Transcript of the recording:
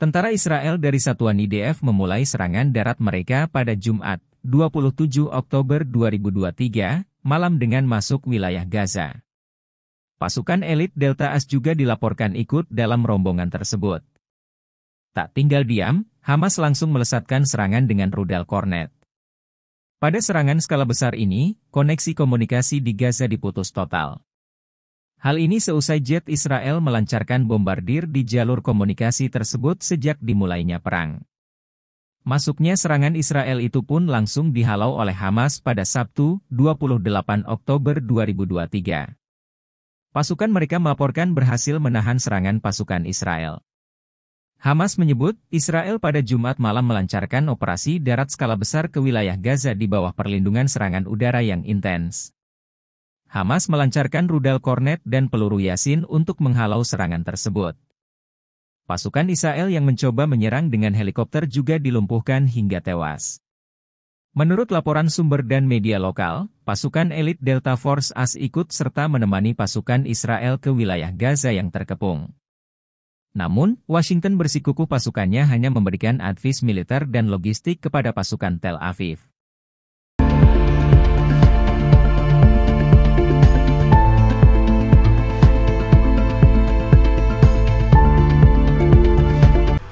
Tentara Israel dari Satuan IDF memulai serangan darat mereka pada Jumat, 27 Oktober 2023, malam dengan masuk wilayah Gaza. Pasukan elit Delta As juga dilaporkan ikut dalam rombongan tersebut. Tak tinggal diam, Hamas langsung melesatkan serangan dengan rudal kornet. Pada serangan skala besar ini, koneksi komunikasi di Gaza diputus total. Hal ini seusai jet Israel melancarkan bombardir di jalur komunikasi tersebut sejak dimulainya perang. Masuknya serangan Israel itu pun langsung dihalau oleh Hamas pada Sabtu, 28 Oktober 2023. Pasukan mereka melaporkan berhasil menahan serangan pasukan Israel. Hamas menyebut, Israel pada Jumat malam melancarkan operasi darat skala besar ke wilayah Gaza di bawah perlindungan serangan udara yang intens. Hamas melancarkan rudal kornet dan peluru Yasin untuk menghalau serangan tersebut. Pasukan Israel yang mencoba menyerang dengan helikopter juga dilumpuhkan hingga tewas. Menurut laporan sumber dan media lokal, pasukan elit Delta Force AS ikut serta menemani pasukan Israel ke wilayah Gaza yang terkepung. Namun, Washington bersikukuh pasukannya hanya memberikan advis militer dan logistik kepada pasukan Tel Aviv.